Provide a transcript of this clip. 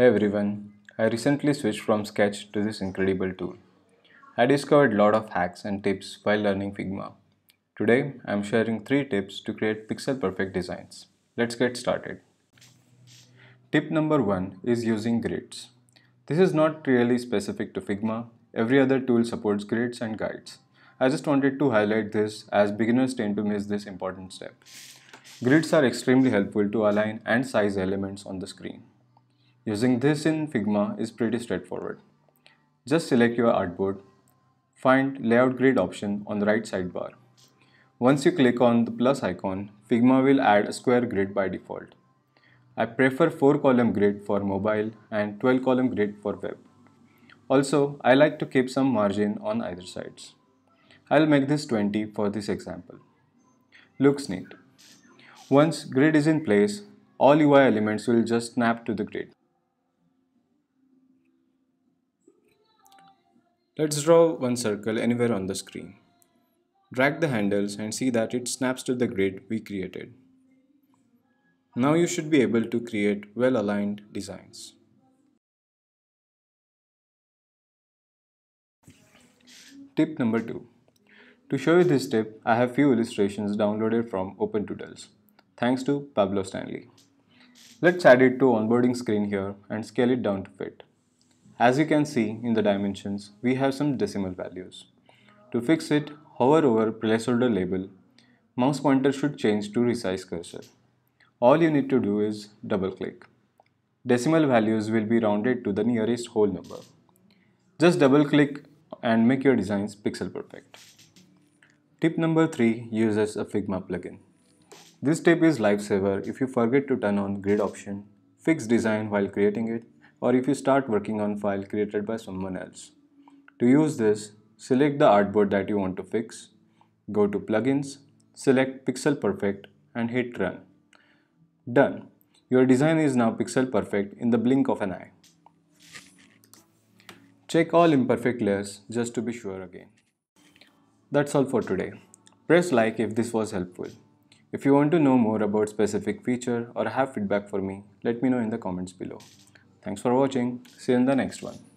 Hey everyone, I recently switched from Sketch to this incredible tool. I discovered lot of hacks and tips while learning Figma. Today, I am sharing 3 tips to create pixel perfect designs. Let's get started. Tip number 1 is using grids. This is not really specific to Figma, every other tool supports grids and guides. I just wanted to highlight this as beginners tend to miss this important step. Grids are extremely helpful to align and size elements on the screen. Using this in Figma is pretty straightforward. Just select your artboard, find layout grid option on the right sidebar. Once you click on the plus icon, Figma will add a square grid by default. I prefer 4 column grid for mobile and 12 column grid for web. Also, I like to keep some margin on either sides. I'll make this 20 for this example. Looks neat. Once grid is in place, all UI elements will just snap to the grid. Let's draw one circle anywhere on the screen. Drag the handles and see that it snaps to the grid we created. Now you should be able to create well-aligned designs. Tip number 2. To show you this tip, I have few illustrations downloaded from OpenToodles, thanks to Pablo Stanley. Let's add it to onboarding screen here and scale it down to fit. As you can see in the dimensions, we have some decimal values. To fix it, hover over placeholder label. Mouse pointer should change to resize cursor. All you need to do is double click. Decimal values will be rounded to the nearest whole number. Just double click and make your designs pixel perfect. Tip number 3 uses a Figma plugin. This tip is lifesaver if you forget to turn on grid option, fix design while creating it or if you start working on file created by someone else. To use this, select the artboard that you want to fix, go to plugins, select pixel perfect and hit run. Done. Your design is now pixel perfect in the blink of an eye. Check all imperfect layers just to be sure again. That's all for today. Press like if this was helpful. If you want to know more about specific feature or have feedback for me, let me know in the comments below. Thanks for watching. See you in the next one.